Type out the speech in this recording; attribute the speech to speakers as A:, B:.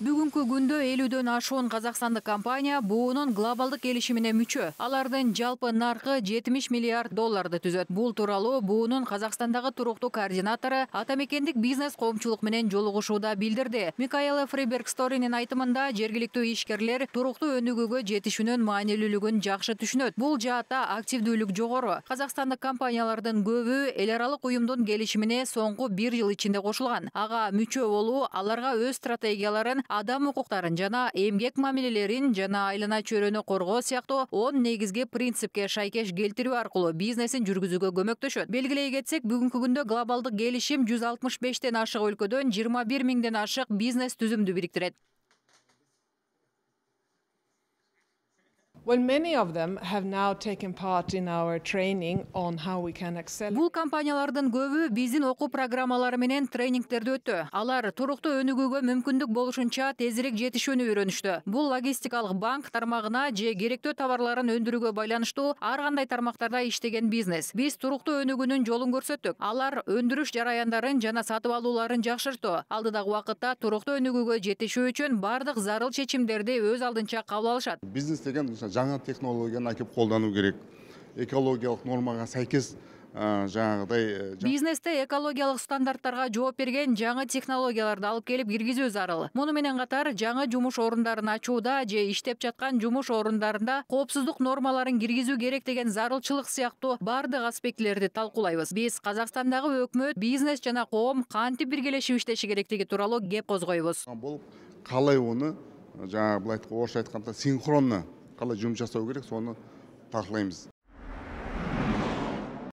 A: бүгүнкү күндө элүүдөн ашуун казакстандык компания буунун глобалдык келишимине мүчө алардын жалпы наркы жетимиш миллиард долларды түзөт бул тууралуу буунун казакстандагы туруктуу координатору ата мекендик бизнес коомчулук менен жолугушууда билдирди микаэла фрибергстои айтымында жергиликтүү ишкерлер туруктуу өнүгүүгө жетишүүнүн маанилүүлүгүн жакшы түшүнөт бул жаатта активдүүлүк жогору казакстандык компаниялардын көбү эл аралык уюмдун келишимине соңку бир жыл ичинде кошулган ага мүчө болуу аларга өз стратегияларын адам укуктарын жана эмгек мамилелерин жана айлана чөйрөнү коргоо сыяктуу он негизги принципке шайкеш келтирүү аркылуу бизнесин жүргүзүүгө көмөктөшөт белгилей кетсек бүгүнкү күндө глобалдык келишим жүз алтымыш бештен ашык өлкөдөн жыйырма бир миңден ашык бизнес түзүмдү бириктирет бул компаниялардың көбү биздин окуу программалары менен тренингдерди өтө алар туруктуу өнүгүүгө мүмкіндік болушунча тезірек жетишүүнү үйрөнүштү бул логистикалык банк тармагына же керектүү товарларын өндүрүүгө байланыштуу ар кандай тармактарда иштеген бизнес биз туруктуу өнүгүүнүн жолун көрсөттүк алар өндүрүш жараяндарын жана сатып алууларын жакшыртты алдыдагы уақытта туруктуу өнүгүүгө жетишүү үчүн барлық зарыл чечимдерди өз алдынча кабыл алышат
B: бизнес деген жаңы технологияны акеп колдонуу керек экологиялык нормага сайкес жанагыдай э,
A: бизнесте экологиялык стандарттарга жооп берген жаңы технологияларды алып келип киргизүү зарыл муну менен катар жаңы жумуш орундарын ачууда же иштеп жаткан жумуш орундарында коопсуздук нормаларын киргизүү керек деген зарылчылык сыяктуу баардык аспектилерди талкуулайбыз биз казакстандагы өкмөт бизнес жана коом кантип биргелешип иштеши керектиги тууралуу кеп козгойбуз бул
B: калай муну жанагы былай орусча айтканда синхронно қалай жұмыс жасау керек соны талқылаймыз